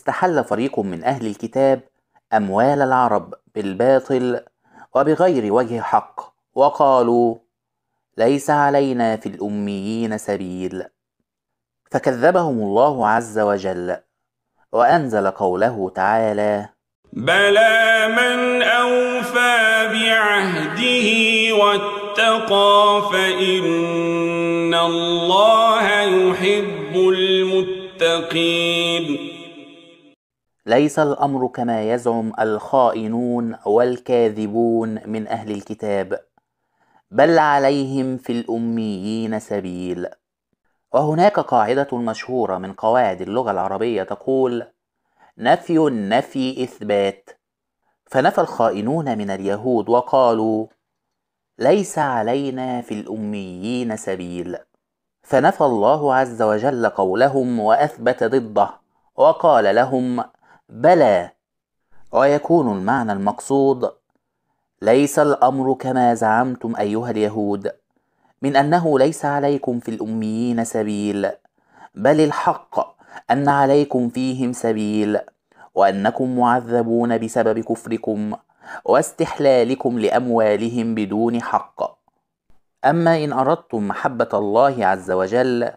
استحل فريق من أهل الكتاب أموال العرب بالباطل وبغير وجه حق وقالوا ليس علينا في الأميين سبيل فكذبهم الله عز وجل وأنزل قوله تعالى بلى من أوفى بعهده واتقى فإن الله يحب المتقين ليس الامر كما يزعم الخائنون والكاذبون من اهل الكتاب بل عليهم في الاميين سبيل وهناك قاعده مشهوره من قواعد اللغه العربيه تقول نفي النفي اثبات فنفى الخائنون من اليهود وقالوا ليس علينا في الاميين سبيل فنفى الله عز وجل قولهم واثبت ضده وقال لهم بلى ويكون المعنى المقصود ليس الامر كما زعمتم ايها اليهود من انه ليس عليكم في الاميين سبيل بل الحق ان عليكم فيهم سبيل وانكم معذبون بسبب كفركم واستحلالكم لاموالهم بدون حق اما ان اردتم محبه الله عز وجل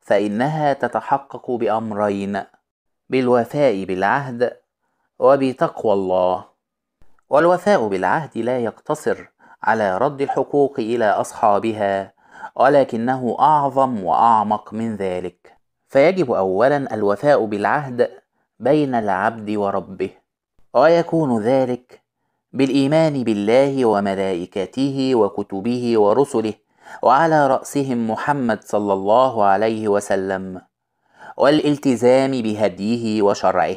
فانها تتحقق بامرين بالوفاء بالعهد وبتقوى الله والوفاء بالعهد لا يقتصر على رد الحقوق الى اصحابها ولكنه اعظم واعمق من ذلك فيجب اولا الوفاء بالعهد بين العبد وربه ويكون ذلك بالايمان بالله وملائكته وكتبه ورسله وعلى راسهم محمد صلى الله عليه وسلم والالتزام بهديه وشرعه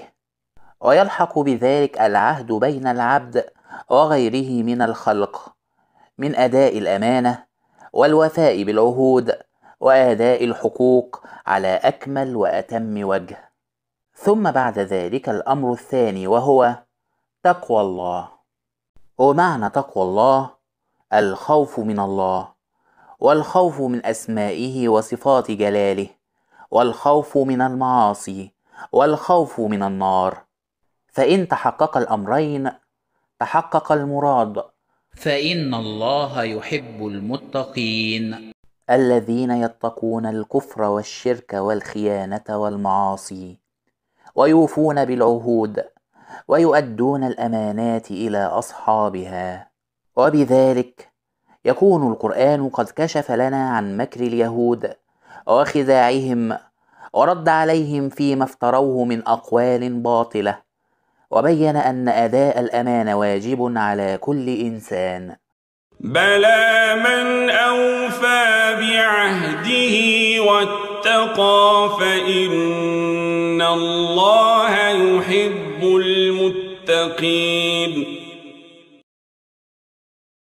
ويلحق بذلك العهد بين العبد وغيره من الخلق من اداء الامانه والوفاء بالعهود واداء الحقوق على اكمل واتم وجه ثم بعد ذلك الامر الثاني وهو تقوى الله ومعنى تقوى الله الخوف من الله والخوف من اسمائه وصفات جلاله والخوف من المعاصي والخوف من النار فان تحقق الامرين تحقق المراد فان الله يحب المتقين الذين يتقون الكفر والشرك والخيانه والمعاصي ويوفون بالعهود ويؤدون الامانات الى اصحابها وبذلك يكون القران قد كشف لنا عن مكر اليهود وخداعهم ورد عليهم فيما افتروه من اقوال باطله وبين ان اداء الامان واجب على كل انسان بلى من اوفى بعهده واتقى فان الله يحب المتقين